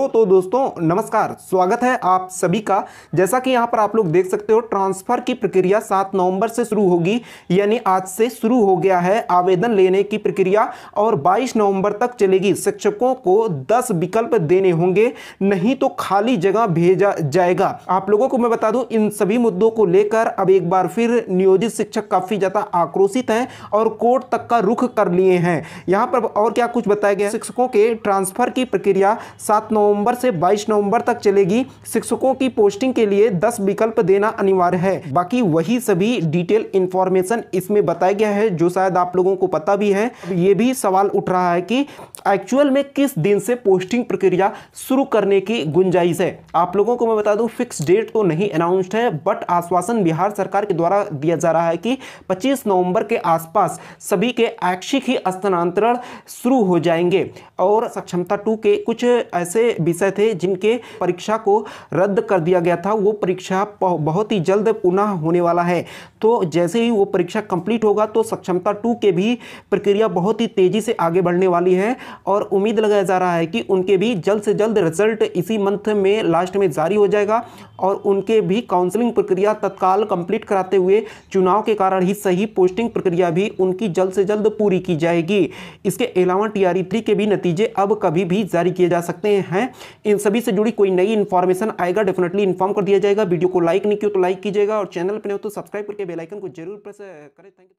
तो तो दोस्तों नमस्कार स्वागत है आप सभी का जैसा कि यहाँ पर आप लोग देख सकते हो ट्रांसफ़र की प्रक्रिया सात नवंबर से शुरू होगी यानी आज से शुरू हो गया है आवेदन लेने की प्रक्रिया और 22 नवंबर तक चलेगी शिक्षकों को 10 विकल्प देने होंगे नहीं तो खाली जगह भेजा जाएगा आप लोगों को मैं बता दू इन सभी मुद्दों को लेकर अब एक बार फिर नियोजित शिक्षक काफ़ी ज़्यादा आक्रोशित है और कोर्ट तक का रुख कर लिए हैं यहाँ पर और क्या कुछ बताया गया शिक्षकों के ट्रांसफ़र की प्रक्रिया सात नवंबर नवंबर से 22 नवंबर तक चलेगी शिक्षकों की पोस्टिंग के लिए 10 विकल्प देना अनिवार्य है बाकी वही सभी डिटेल इंफॉर्मेशन इसमें बताया गया है जो शायद आप लोगों को पता भी है ये भी सवाल उठ रहा है कि एक्चुअल में किस दिन से पोस्टिंग प्रक्रिया शुरू करने की गुंजाइश है आप लोगों को मैं बता दूं फिक्स डेट तो नहीं अनाउंस्ड है बट आश्वासन बिहार सरकार के द्वारा दिया जा रहा है कि 25 नवंबर के आसपास सभी के ऐच्छिक ही स्थानांतरण शुरू हो जाएंगे और सक्षमता टू के कुछ ऐसे विषय थे जिनके परीक्षा को रद्द कर दिया गया था वो परीक्षा बहुत ही जल्द पुनः होने वाला है तो जैसे ही वो परीक्षा कंप्लीट होगा तो सक्षमता टू के भी प्रक्रिया बहुत ही तेज़ी से आगे बढ़ने वाली है और उम्मीद लगाया जा रहा है कि उनके भी जल्द से जल्द रिजल्ट इसी मंथ में लास्ट में जारी हो जाएगा और उनके भी काउंसलिंग प्रक्रिया तत्काल कंप्लीट कराते हुए चुनाव के कारण ही सही पोस्टिंग प्रक्रिया भी उनकी जल्द से जल्द पूरी की जाएगी इसके अलावा टी आर के भी नतीजे अब कभी भी जारी किए जा सकते हैं हैं इन सभी से जुड़ी कोई नई इन्फॉर्मेशन आएगा डेफिनेटली इन्फॉर्म कर दिया जाएगा वीडियो को लाइक नहीं किया तो लाइक कीजिएगा और चैनल पर नहीं हो तो सब्सक्राइब करके बेलाइकन को जरूर प्रेस करें थैंक यू